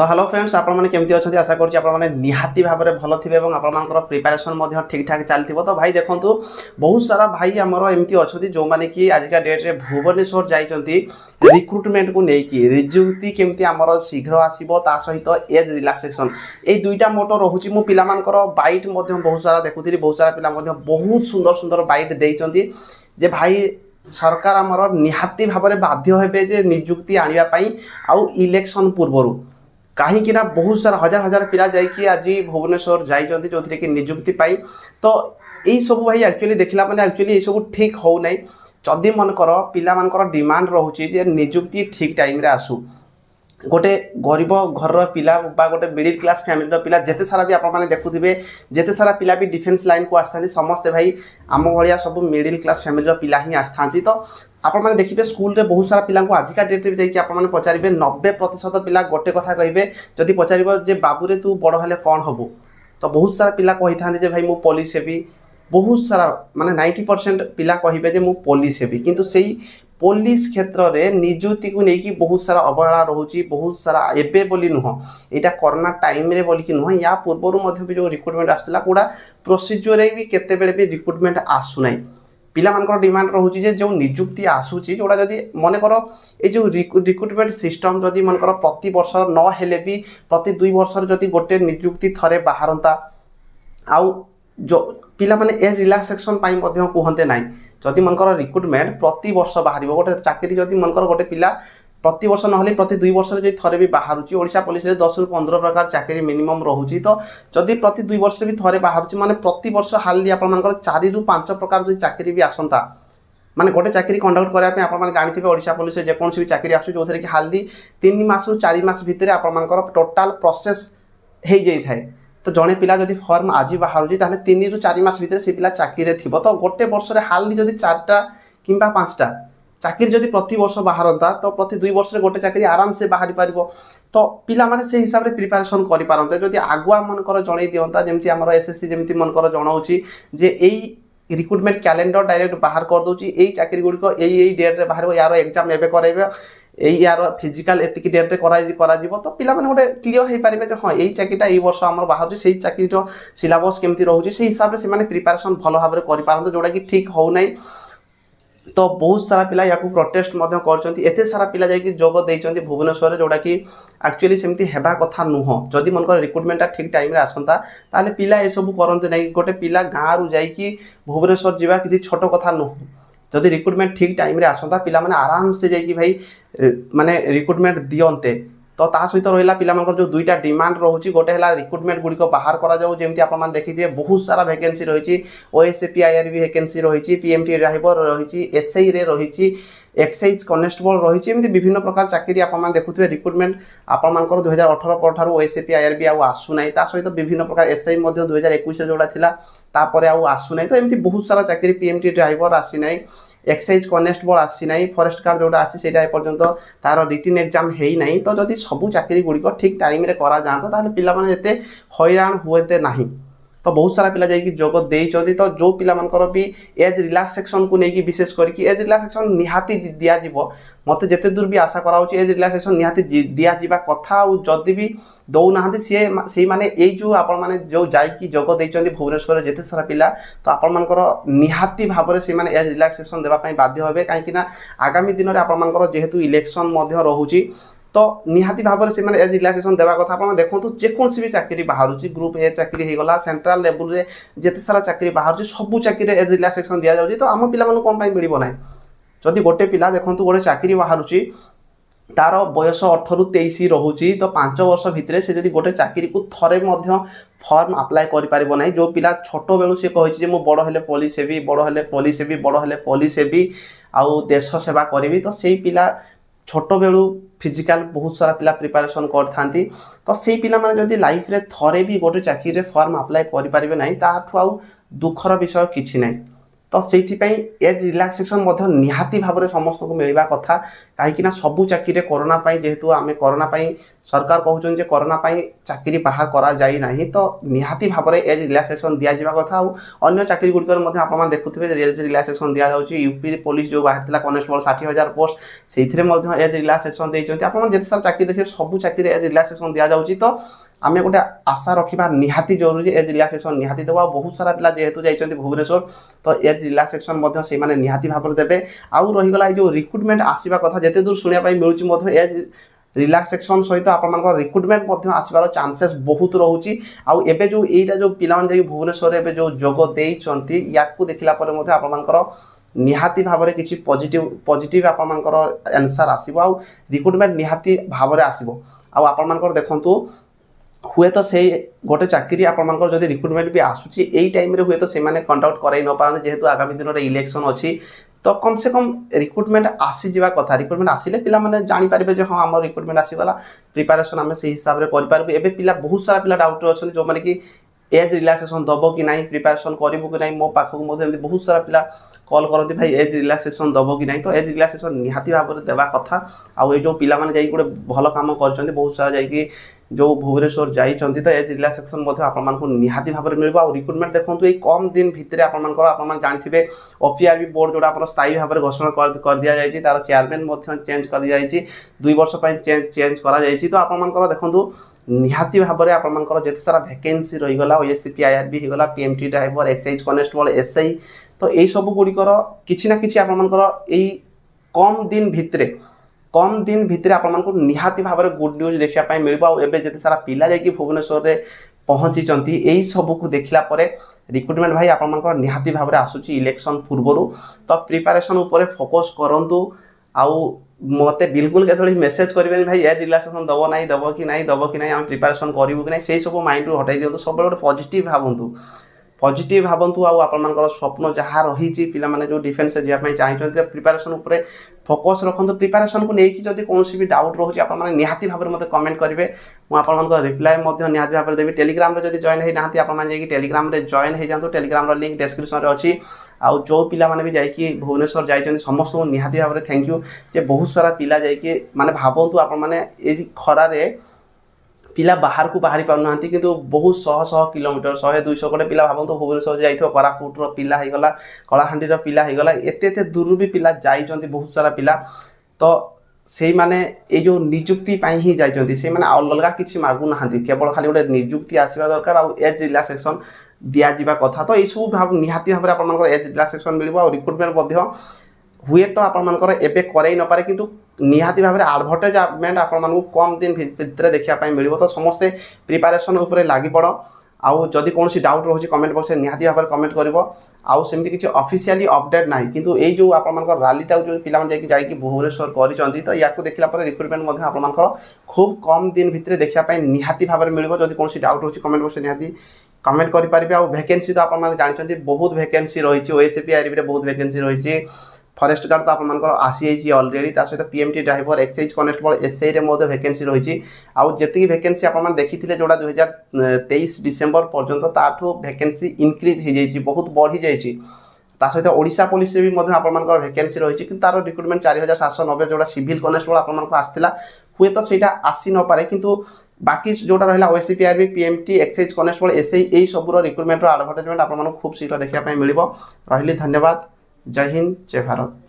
তো hello friends আপনার কেমি অনেক আশা করছি আপনার নিহতি ভাবে ভালো থাকবে এবং আপনার প্রিপারেসন ঠিকঠাক চালিব তো ভাই দেখুন বহু সারা ভাই আমার এমতি অনেক কি আজকা ডেটে ভুবনেশ্বর যাই রিক্রুটমেন্ট কু নেই নিযুক্তি কমিটি আমার শীঘ্র আসব তা সহ এজ রিলাক্সেসন এই দুইটা মোটো রয়েছে মু পিলা বাইট বহু সারা দেখু বহু সারা পিলা বহু সুন্দর সুন্দর বাইট দিয়েছেন যে ভাই সরকার আমার নিহতি ভাবে বাধ্য হবে যে নিযুক্তি আনবা আউ ইলেকশন পূর্বরু କାହିଁକିନା ବହୁତ ସାରା ହଜାର ହଜାର ପିଲା ଯାଇକି ଆଜି ଭୁବନେଶ୍ୱର ଯାଇଛନ୍ତି ଯେଉଁଥିରେ କି ନିଯୁକ୍ତି ପାଇଁ ତ ଏଇସବୁ ଭାଇ ଆକ୍ଚୁଆଲି ଦେଖିଲା ମାନେ ଆକ୍ଚୁଆଲି ଏଇସବୁ ଠିକ୍ ହେଉନାହିଁ ଯଦି ମନେକର ପିଲାମାନଙ୍କର ଡିମାଣ୍ଡ ରହୁଛି ଯେ ନିଯୁକ୍ତି ଠିକ୍ ଟାଇମ୍ରେ ଆସୁ ଗୋଟେ ଗରିବ ଘରର ପିଲା ବା ଗୋଟେ ମିଡ଼ିଲ୍ କ୍ଲାସ୍ ଫ୍ୟାମିଲିର ପିଲା ଯେତେ ସାରା ବି ଆପଣମାନେ ଦେଖୁଥିବେ ଯେତେ ସାରା ପିଲା ବି ଡିଫେନ୍ସ ଲାଇନ୍କୁ ଆସିଥାନ୍ତି ସମସ୍ତେ ଭାଇ ଆମ ଭଳିଆ ସବୁ ମିଡ଼ିଲ୍ କ୍ଲାସ୍ ଫ୍ୟାମିଲିର ପିଲା ହିଁ ଆସିଥାନ୍ତି ତ ଆପଣମାନେ ଦେଖିବେ ସ୍କୁଲରେ ବହୁତ ସାରା ପିଲାଙ୍କୁ ଆଜିକା ଡେଟ୍ରେ ବି ଯାଇକି ଆପଣମାନେ ପଚାରିବେ ନବେ ପ୍ରତିଶତ ପିଲା ଗୋଟେ କଥା କହିବେ ଯଦି ପଚାରିବ ଯେ ବାବୁରେ ତୁ ବଡ଼ ହେଲେ କ'ଣ ହେବୁ ତ ବହୁତ ସାରା ପିଲା କହିଥାନ୍ତି ଯେ ଭାଇ ମୁଁ ପୋଲିସ ହେବି ବହୁତ ସାରା ମାନେ ନାଇଣ୍ଟି ପରସେଣ୍ଟ ପିଲା କହିବେ ଯେ ମୁଁ ପୋଲିସ ହେବି କିନ୍ତୁ ସେଇ ପୋଲିସ କ୍ଷେତ୍ରରେ ନିଯୁକ୍ତିକୁ ନେଇକି ବହୁତ ସାରା ଅବହେଳା ରହୁଛି ବହୁତ ସାରା ଏବେ ବୋଲି ନୁହଁ ଏଇଟା କରୋନା ଟାଇମ୍ରେ ବୋଲିକି ନୁହଁ ୟା ପୂର୍ବରୁ ମଧ୍ୟ ବି ଯେଉଁ ରିକ୍ରୁଟମେଣ୍ଟ ଆସୁଥିଲା କେଉଁଟା ପ୍ରୋସିଜିଓରେ ବି କେତେବେଳେ ବି ରିକ୍ରୁଟମେଣ୍ଟ ଆସୁନାହିଁ ପିଲାମାନଙ୍କର ଡିମାଣ୍ଡ ରହୁଛି ଯେ ଯେଉଁ ନିଯୁକ୍ତି ଆସୁଛି ଯେଉଁଟା ଯଦି ମନେକର ଏ ଯେଉଁ ରିକ୍ରୁଟମେଣ୍ଟ ସିଷ୍ଟମ୍ ଯଦି ମନେକର ପ୍ରତି ବର୍ଷ ନ ହେଲେ ବି ପ୍ରତି ଦୁଇ ବର୍ଷରେ ଯଦି ଗୋଟେ ନିଯୁକ୍ତି ଥରେ ବାହାରନ୍ତା ଆଉ ପିଲାମାନେ ଏ ରିଲାକ୍ସେସନ୍ ପାଇଁ ମଧ୍ୟ କୁହନ୍ତେ ନାହିଁ ଯଦି ମନେକର ରିକ୍ରୁଟମେଣ୍ଟ ପ୍ରତିବର୍ଷ ବାହାରିବ ଗୋଟେ ଚାକିରି ଯଦି ମନେକର ଗୋଟେ ପିଲା ପ୍ରତିବର୍ଷ ନହେଲେ ପ୍ରତି ଦୁଇ ବର୍ଷରେ ଯଦି ଥରେ ବି ବାହାରୁଛି ଓଡ଼ିଶା ପୋଲିସରେ ଦଶରୁ ପନ୍ଦର ପ୍ରକାର ଚାକିରି ମିନିମମ୍ ରହୁଛି ତ ଯଦି ପ୍ରତି ଦୁଇ ବର୍ଷରେ ବି ଥରେ ବାହାରୁଛି ମାନେ ପ୍ରତିବର୍ଷ ହାର୍ଡ଼ଲି ଆପଣମାନଙ୍କର ଚାରିରୁ ପାଞ୍ଚ ପ୍ରକାର ଯଦି ଚାକିରି ବି ଆସନ୍ତା ମାନେ ଗୋଟେ ଚାକିରି କଣ୍ଡକ୍ଟ କରିବା ପାଇଁ ଆପଣମାନେ ଜାଣିଥିବେ ଓଡ଼ିଶା ପୋଲିସରେ ଯେକୌଣସି ବି ଚାକିରି ଆସୁଛି ଯେଉଁଥିରେ କି ହାର୍ଡ଼ଲି ତିନି ମାସରୁ ଚାରି ମାସ ଭିତରେ ଆପଣମାନଙ୍କର ଟୋଟାଲ୍ ପ୍ରୋସେସ୍ ହେଇଯାଇଥାଏ ତ ଜଣେ ପିଲା ଯଦି ଫର୍ମ ଆଜି ବାହାରୁଛି ତାହେଲେ ତିନିରୁ ଚାରି ମାସ ଭିତରେ ସେ ପିଲା ଚାକିରିରେ ଥିବ ତ ଗୋଟେ ବର୍ଷରେ ହାର୍ଡ଼ଲି ଯଦି ଚାରିଟା କିମ୍ବା ପାଞ୍ଚଟା ଚାକିରି ଯଦି ପ୍ରତିବର୍ଷ ବାହାରନ୍ତା ତ ପ୍ରତି ଦୁଇ ବର୍ଷରେ ଗୋଟେ ଚାକିରି ଆରାମସେ ବାହାରି ପାରିବ ତ ପିଲାମାନେ ସେ ହିସାବରେ ପ୍ରିପାରେସନ୍ କରିପାରନ୍ତେ ଯଦି ଆଗୁଆ ମନେକର ଜଣେଇ ଦିଅନ୍ତା ଯେମିତି ଆମର ଏସ୍ ଏସ୍ ସି ଯେମିତି ମନେକର ଜଣାଉଛି ଯେ ଏଇ ରିକ୍ରୁଟମେଣ୍ଟ କ୍ୟାଲେଣ୍ଡର ଡାଇରେକ୍ଟ ବାହାର କରିଦେଉଛି ଏଇ ଚାକିରି ଗୁଡ଼ିକ ଏଇ ଏଇ ଡେଟ୍ରେ ବାହାରିବ ୟାର ଏକ୍ଜାମ୍ ଏବେ କରାଇବେ ଏଇ ୟାର ଫିଜିକାଲ ଏତିକି ଡେଟ୍ରେ କରାଯିବ ତ ପିଲାମାନେ ଗୋଟେ କ୍ଲିଅର ହେଇପାରିବେ ଯେ ହଁ ଏଇ ଚାକିରିଟା ଏଇ ବର୍ଷ ଆମର ବାହାରୁଛି ସେଇ ଚାକିରିର ସିଲାବସ୍ କେମିତି ରହୁଛି ସେଇ ହିସାବରେ ସେମାନେ ପ୍ରିପାରେସନ୍ ଭଲ ଭାବରେ କରିପାରନ୍ତି ଯେଉଁଟାକି ଠିକ୍ ହେଉନାହିଁ ତ ବହୁତ ସାରା ପିଲା ୟାକୁ ପ୍ରଟେଷ୍ଟ ମଧ୍ୟ କରିଛନ୍ତି ଏତେ ସାରା ପିଲା ଯାଇକି ଯୋଗ ଦେଇଛନ୍ତି ଭୁବନେଶ୍ୱରରେ ଯେଉଁଟାକି ଆକ୍ଚୁଆଲି ସେମିତି ହେବା କଥା ନୁହଁ ଯଦି ମନେକର ରିକ୍ରୁଟମେଣ୍ଟଟା ଠିକ୍ ଟାଇମ୍ରେ ଆସନ୍ତା ତାହେଲେ ପିଲା ଏସବୁ କରନ୍ତି ନାହିଁ ଗୋଟେ ପିଲା ଗାଁରୁ ଯାଇକି ଭୁବନେଶ୍ୱର ଯିବା କିଛି ଛୋଟ କଥା ନୁହଁ যদি রিক্রুটমেন্ট ঠিক টাইমে আসন্তা পিলামানে আরামসে যাইকি ভাই মানে রিক্রুটমেন্ট দিয়ন্তে তো তা সহিত রহিলা পিলামানকর যে দুইটা ডিমান্ড রয়েছে গোটে হল রিক্রুটমেন্ট গুড়ি বাহার করা যাও যেমনি আপনার দেখিথে বহু সারা ভ্যাকেন্সি রয়েছে ওএসএপিআইআর বি ভ্যাকেন্সি রয়েছে পিএমটি ড্রাইভর রয়েছে এসআই রে রয়েছে এক্সাইজ কনস্টেবল রয়েছে এমনি বিভিন্ন প্রকার চাকরি আপনার দেখুবে রিক্রুটমেন্ট আপনার দুই হাজার অঠর পরঠার ওএসএপি আইআরবি আসুনা তা সহ বিভিন্ন প্রকার এসআই দুই হাজার একুশে যেটা লা তাপরে আসুনা তো এমনি বহু সারা চাকরি পিএমটি ড্রাইভর আসি নাই এক্সাইজ কନେଷ୍ଟବଳ ଆସିନାହିଁ ଫରେଷ୍ଟ ଗାର୍ଡ଼ ଯେଉଁଟା ଆସିଛି ସେଇଟା ଏପର୍ଯ୍ୟନ୍ତ ତାର ରିଟିନ୍ ଏକ୍ଜାମ୍ ହେଇନାହିଁ ତ ଯଦି ସବୁ ଚାକିରି ଗୁଡ଼ିକ ଠିକ୍ ଟାଇମ୍ରେ କରାଯାଆନ୍ତା ତାହେଲେ ପିଲାମାନେ ଏତେ ହଇରାଣ ହୁଏତେ ନାହିଁ ତ ବହୁତ ସାରା ପିଲା ଯାଇକି ଯୋଗ ଦେଇଛନ୍ତି ତ ଯେଉଁ ପିଲାମାନଙ୍କର ବି ଏଜ୍ ରିଲାକ୍ସେସନ୍କୁ ନେଇକି ବିଶେଷ କରିକି ଏଜ୍ ରିଲାକ୍ସେସନ୍ ନିହାତି ଦିଆଯିବ ମୋତେ ଯେତେ ଦୂର ବି ଆଶା କରାହେଉଛି ଏଜ୍ ରିଲାକ୍ସେସନ୍ ନିହାତି ଦିଆଯିବା କଥା ଆଉ ଯଦି ବି ଦେଉନାହାନ୍ତି ସିଏ ସେଇମାନେ ଏଇ ଯେଉଁ ଆପଣମାନେ ଯେଉଁ ଯାଇକି ଯୋଗ ଦେଇଛନ୍ତି ଭୁବନେଶ୍ୱରରେ ଯେତେ ସାରା ପିଲା ତ ଆପଣମାନଙ୍କର ନିହାତି ଭାବରେ ସେମାନେ ଏଜ୍ ରିଲାକ୍ସେସନ୍ ଦେବା ପାଇଁ ବାଧ୍ୟ ହେବେ କାହିଁକିନା ଆଗାମୀ ଦିନରେ ଆପଣମାନଙ୍କର ଯେହେତୁ ଇଲେକ୍ସନ୍ ମଧ୍ୟ ରହୁଛି ତ ନିହାତି ଭାବରେ ସେମାନେ ଏଜ୍ ରିଲାକ୍ସେସନ୍ ଦେବା କଥା ଆପଣ ଦେଖନ୍ତୁ ଯେକୌଣସି ବି ଚାକିରି ବାହାରୁଛି ଗ୍ରୁପ୍ ଏ ଚାକିରି ହେଇଗଲା ସେଣ୍ଟ୍ରାଲ୍ ଲେବୁଲ୍ରେ ଯେତେ ସାରା ଚାକିରି ବାହାରୁଛି ସବୁ ଚାକିରିରେ ଏଜ୍ ରିଲାକ୍ସେସନ୍ ଦିଆଯାଉଛି ତ ଆମ ପିଲାମାନଙ୍କୁ କ'ଣ ପାଇଁ ମିଳିବ ନାହିଁ ଯଦି ଗୋଟେ ପିଲା ଦେଖନ୍ତୁ ଗୋଟେ ଚାକିରି ବାହାରୁଛି ତାର ବୟସ ଅଠରରୁ ତେଇଶ ରହୁଛି ତ ପାଞ୍ଚ ବର୍ଷ ଭିତରେ ସେ ଯଦି ଗୋଟେ ଚାକିରିକୁ ଥରେ ମଧ୍ୟ ଫର୍ମ ଆପ୍ଲାଏ କରିପାରିବ ନାହିଁ ଯେଉଁ ପିଲା ଛୋଟବେଳୁ ସେ କହିଛି ଯେ ମୁଁ ବଡ଼ ହେଲେ ପୋଲିସ ହେବି ବଡ଼ ହେଲେ ପୋଲିସ ହେବି ବଡ଼ ହେଲେ ପୋଲିସ ହେବି ଆଉ ଦେଶ ସେବା କରିବି ତ ସେଇ ପିଲା ছোটবেলু ফিজিক্যাল বহু সারা পিলা প্রিপারেশন করে থাকে তো সেই পিলা মানে যদি লাইফে থরে বি গোটে চাকরি ফর্ম আপ্লাই করে পারে না তাঠু আউ দুঃখর বিষয় কিছু নাই ତ ସେଇଥିପାଇଁ ଏଜ୍ ରିଲାକ୍ସେସନ୍ ମଧ୍ୟ ନିହାତି ଭାବରେ ସମସ୍ତଙ୍କୁ ମିଳିବା କଥା କାହିଁକିନା ସବୁ ଚାକିରିରେ କରୋନା ପାଇଁ ଯେହେତୁ ଆମେ କରୋନା ପାଇଁ ସରକାର କହୁଛନ୍ତି ଯେ କରୋନା ପାଇଁ ଚାକିରି ବାହାର କରାଯାଇ ନାହିଁ ତ ନିହାତି ଭାବରେ ଏଜ୍ ରିଲାକ୍ସେସନ୍ ଦିଆଯିବା କଥା ଆଉ ଅନ୍ୟ ଚାକିରି ଗୁଡ଼ିକରେ ମଧ୍ୟ ଆପଣମାନେ ଦେଖୁଥିବେ ଏଜ୍ ରିଲାକ୍ସେସନ୍ ଦିଆଯାଉଛି ୟୁପି ପୋଲିସ ଯେଉଁ ବାହାରିଥିଲା କନେଷ୍ଟବଳ ଷାଠିଏ ହଜାର ପୋଷ୍ଟ ସେଇଥିରେ ମଧ୍ୟ ଏଜ୍ ରିଲାକ୍ସେସନ୍ ଦେଇଛନ୍ତି ଆପଣମାନେ ଯେତେ ସାରା ଚାକିରି ଦେଖିବେ ସବୁ ଚାକିରିରେ ଏଜ୍ ରିଲାକ୍ସେସନ୍ ଦିଆଯାଉଛି ତ আমি ଗୋଟେ ଆଶା ରଖିବା ନିହାତି ଜରୁରୀ ଏଜ୍ ରିଲାକ୍ସେସନ୍ ନିହାତି ଦେବ ଆଉ ବହୁତ ସାରା ପିଲା ଯେହେତୁ ଯାଇଛନ୍ତି ଭୁବନେଶ୍ୱର ତ ଏଜ୍ ରିଲାକ୍ସେସନ୍ ମଧ୍ୟ ସେଇମାନେ ନିହାତି ଭାବରେ ଦେବେ ଆଉ ରହିଗଲା ଏଇ ଯେଉଁ ରିକ୍ରୁଟମେଣ୍ଟ ଆସିବା କଥା ଯେତେ ଦୂର ଶୁଣିବା ପାଇଁ ମିଳୁଛି ମଧ୍ୟ ଏଜ୍ ରିଲାକ୍ସେସନ୍ ସହିତ ଆପଣମାନଙ୍କର ରିକ୍ରୁଟମେଣ୍ଟ ମଧ୍ୟ ଆସିବାର ଚାନ୍ସେସ୍ ବହୁତ ରହୁଛି ଆଉ ଏବେ ଯେଉଁ ଏଇଟା ଯେଉଁ ପିଲାମାନେ ଯାଇକି ଭୁବନେଶ୍ୱରରେ ଏବେ ଯେଉଁ ଯୋଗ ଦେଇଛନ୍ତି ୟାକୁ ଦେଖିଲା ପରେ ମଧ୍ୟ ଆପଣମାନଙ୍କର ନିହାତି ଭାବରେ କିଛି ପଜିଟିଭ୍ ପଜିଟିଭ୍ ଆପଣମାନଙ୍କର ଆନ୍ସର୍ ଆସିବ ଆଉ ରିକ୍ରୁଟମେଣ୍ଟ ନିହାତି ଭାବରେ ଆସିବ ଆଉ ଆପଣମାନଙ୍କର ଦେଖନ୍ତୁ ହୁଏତ ସେଇ ଗୋଟେ ଚାକିରି ଆପଣମାନଙ୍କର ଯଦି ରିକ୍ରୁଟମେଣ୍ଟ ବି ଆସୁଛି ଏଇ ଟାଇମ୍ରେ ହୁଏତ ସେମାନେ କଣ୍ଡକ୍ଟ କରାଇ ନପାରନ୍ତି ଯେହେତୁ ଆଗାମୀ ଦିନରେ ଇଲେକ୍ସନ୍ ଅଛି ତ କମ୍ ସେ କମ୍ ରିକ୍ରୁଟମେଣ୍ଟ ଆସିଯିବା କଥା ରିକ୍ରୁଟମେଣ୍ଟ ଆସିଲେ ପିଲାମାନେ ଜାଣିପାରିବେ ଯେ ହଁ ଆମ ରିକ୍ରୁଟମେଣ୍ଟ ଆସିଗଲା ପ୍ରିପାରେସନ୍ ଆମେ ସେଇ ହିସାବରେ କରିପାରିବୁ ଏବେ ପିଲା ବହୁତ ସାରା ପିଲା ଡାଉଟ୍ରେ ଅଛନ୍ତି ଯେଉଁମାନେ କି ଏଜ୍ ରିଲାକ୍ସେସନ୍ ଦେବ କି ନାହିଁ ପ୍ରିପାରେସନ୍ କରିବୁ କି ନାହିଁ ମୋ ପାଖକୁ ମଧ୍ୟ ଏମିତି ବହୁତ ସାରା ପିଲା କଲ୍ କରନ୍ତି ଭାଇ ଏଜ୍ ରିଲାକ୍ସେସନ୍ ଦେବ କି ନାହିଁ ତ ଏଜ୍ ରିଲାକ୍ସେସନ୍ ନିହାତି ଭାବରେ ଦେବା କଥା ଆଉ ଏ ଯେଉଁ ପିଲାମାନେ ଯାଇକି ଗୋଟେ ଭଲ କାମ କରିଛନ୍ତି ବହୁତ ସାରା ଯାଇକି ଯେଉଁ ଭୁବନେଶ୍ୱର ଯାଇଛନ୍ତି ତ ଏଜ୍ ରିଲାକ୍ସେସନ୍ ମଧ୍ୟ ଆପଣମାନଙ୍କୁ ନିହାତି ଭାବରେ ମିଳିବ ଆଉ ରିକ୍ରୁଟମେଣ୍ଟ ଦେଖନ୍ତୁ ଏଇ କମ୍ ଦିନ ଭିତରେ ଆପଣମାନଙ୍କର ଆପଣମାନେ ଜାଣିଥିବେ ଓପିଆର୍ବି ବୋର୍ଡ଼ ଯେଉଁଟା ଆମର ସ୍ଥାୟୀ ଭାବରେ ଘୋଷଣା କରିଦିଆଯାଇଛି ତା'ର ଚେୟାରମ୍ୟାନ୍ ମଧ୍ୟ ଚେଞ୍ଜ କରିଯାଇଛି ଦୁଇ ବର୍ଷ ପାଇଁ ଚେଞ୍ଜ ଚେଞ୍ଜ କରାଯାଇଛି ତ ଆପଣମାନଙ୍କର ଦେଖନ୍ତୁ নিহাতি ভাবে আপনার যেতে সারা ভ্যাকেন্সি রয়েগলা ওএসসি পিআইআরবি হয়েগলা P M T driver excise constable S I তো এইসবু গুড়িকর কিছু না কিছু আপনার এই কম দিন ভিতরে কম দিন ভিতরে আপনার নিহাতি ভাবে গুড নিউজ দেখা মিলব এবে যেতে সারা পিলা যাই ভুবনেশ্বরের পৌঁছিছেন এই সবুক দেখিলা পরে রিক্রুটমেন্ট ভাই আপনার নিহাতি ভাবে আসুচি ইলেকশন পূর্বর তো প্রিপারেসন উপরে ফোকস করতু আউ ମୋତେ ବିଲକୁଲ କେତେବେଳେ ମେସେଜ୍ କରିବେନି ଭାଇ ଏ ଜିଲ୍ଲା ଶାସନ ଦେବ ନାହିଁ ଦେବ କି ନାହିଁ ଦେବ କି ନାହିଁ ଆମେ ପ୍ରିପାରେସନ୍ କରିବୁ କି ନାହିଁ ସେହିସବୁ ମାଇଣ୍ଡରୁ ହଟାଇ ଦିଅନ୍ତୁ ସବୁବେଳେ ଗୋଟେ ପଜିଟିଭ୍ ଭାବନ୍ତୁ পজিটিভ ভাবন্তু আউ আপনার স্বপ্ন যা রয়েছে পিলামানে যে ডিফেন্সে যাওয়া চাইছেন প্রিপারেসন উপরে ফোকস রাখুন প্রিপারেসন কু নেই যদি কোণী বি ডাউট রয়েছে আপনার নিহতি ভাবে মধ্যে কমেন্ট করবে আপনার রিপ্লাই নিহতি ভাবে দেবি টেলিগ্রামে যদি জয়েন হয়ে না আপনার যাই টেলিগ্রামে জয়েন হয়ে যাতে টেলিগ্রামের লিঙ্ক ডেসক্রিপশনে অছি ଆଉ ଯେଉଁ ପିଲାମାନେ ବି ଯାଇକି ଭୁବନେଶ୍ୱର ଯାଇଛନ୍ତି ସମସ୍ତଙ୍କୁ ନିହାତି ଭାବରେ ଥ୍ୟାଙ୍କ ୟୁ ଯେ ବହୁତ ସାରା ପିଲା ଯାଇକି ମାନେ ଭାବନ୍ତୁ ଆପଣମାନେ ଏଇ ଖରାରେ ପିଲା ବାହାରକୁ ବାହାରି ପାରୁନାହାନ୍ତି କିନ୍ତୁ ବହୁତ ଶହ ଶହ କିଲୋମିଟର ଶହେ ଦୁଇଶହ ଗୋଟେ ପିଲା ଭାବନ୍ତୁ ଭୁବନେଶ୍ୱର ଯାଇଥିବ କୋରାପୁଟର ପିଲା ହେଇଗଲା କଳାହାଣ୍ଡିର ପିଲା ହେଇଗଲା ଏତେ ଏତେ ଦୂରରୁ ବି ପିଲା ଯାଇଛନ୍ତି ବହୁତ ସାରା ପିଲା ତ ସେଇମାନେ ଏଇ ଯେଉଁ ନିଯୁକ୍ତି ପାଇଁ ହିଁ ଯାଇଛନ୍ତି ସେଇମାନେ ଅଲଗା କିଛି ମାଗୁନାହାନ୍ତି କେବଳ ଖାଲି ଗୋଟେ ନିଯୁକ୍ତି ଆସିବା ଦରକାର ଆଉ ଏଜ୍ ରିଲାକ୍ସେସନ୍ ଦିଆଯିବା କଥା ତ ଏଇସବୁ ନିହାତି ଭାବରେ ଆପଣଙ୍କର ଏଜ୍ ସେକ୍ସନ୍ ମିଳିବ ଆଉ ରିକ୍ରୁଟମେଣ୍ଟ ମଧ୍ୟ ହୁଏତ ଆପଣମାନଙ୍କର ଏବେ କରେଇ ନପାରେ କିନ୍ତୁ ନିହାତି ଭାବରେ ଆଡ଼ଭର୍ଟାଇଜମେଣ୍ଟ ଆପଣମାନଙ୍କୁ କମ୍ ଦିନ ଭିତରେ ଦେଖିବା ପାଇଁ ମିଳିବ ତ ସମସ୍ତେ ପ୍ରିପାରେସନ୍ ଉପରେ ଲାଗିପଡ଼ ଆଉ ଯଦି କୌଣସି ଡାଉଟ୍ ରହୁଛି କମେଣ୍ଟ ବକ୍ସରେ ନିହାତି ଭାବରେ କମେଣ୍ଟ କରିବ ଆଉ ସେମିତି କିଛି ଅଫିସିଆଲି ଅପଡେଟ୍ ନାହିଁ କିନ୍ତୁ ଏଇ ଯେଉଁ ଆପଣମାନଙ୍କର ରାଲିଟାକୁ ଯେଉଁ ପିଲାମାନେ ଯାଇକି ଯାଇକି ଭୁବନେଶ୍ୱର କରିଛନ୍ତି ତ ୟାକୁ ଦେଖିଲା ପରେ ରିକ୍ରୁଟମେଣ୍ଟ ମଧ୍ୟ ଆପଣମାନଙ୍କର ଖୁବ୍ କମ୍ ଦିନ ଭିତରେ ଦେଖିବା ପାଇଁ ନିହାତି ଭାବରେ ମିଳିବ ଯଦି କୌଣସି ଡାଉଟ୍ ରହୁଛି କମେଣ୍ଟ ବକ୍ସରେ ନିହାତି କମେଣ୍ଟ କରିପାରିବେ ଆଉ ଭେକେନ୍ସି ତ ଆପଣମାନେ ଜାଣିଛନ୍ତି ବହୁତ ଭେକେନ୍ସି ରହିଛି ଓଏସ୍ଏପି ଆର୍ବିରେ ବହୁତ ଭେକେନ୍ସି ରହିଛି ফরেস্ট গার্ড তো আপনার আসিযাই অলরেডি তা সহ পিএমটি ড্রাইভর এক্সাইজ কনস্টেবল এসআইরে মধ্যে ভ্যাকেন্সি রয়েছে আেতিকি ভ্যাকেন্সি আপনার দেখিলে যেটা দুই হাজার তেইশ ডিসেম্বর পর্যন্ত তাঠু ভ্যাকেন্সি ইনক্রিজ হয়ে যাই বহুত বড়ি যাই তা সহ ওড়শা পুলিশে বি আপনার ভ্যাকেন্সি রয়েছে কিন্তু তার রিক্রুটমেন্ট চারি হাজার সাতশো নবে যেটা সিভিল কনস্টেবল আপনার আসছিলা হুয়েত সেইটা আসি নপরে কিন্তু বাকি যেটা রহিলা O S I P R B P M T excise constable S I এই সবুর রিক্রুটমেন্টর আডভর্টাইজমেন্ট আপনার খুব শীঘ্র দেখা মিলব রহলি ধন্যবাদ জয় হিন্দ জয় ভ া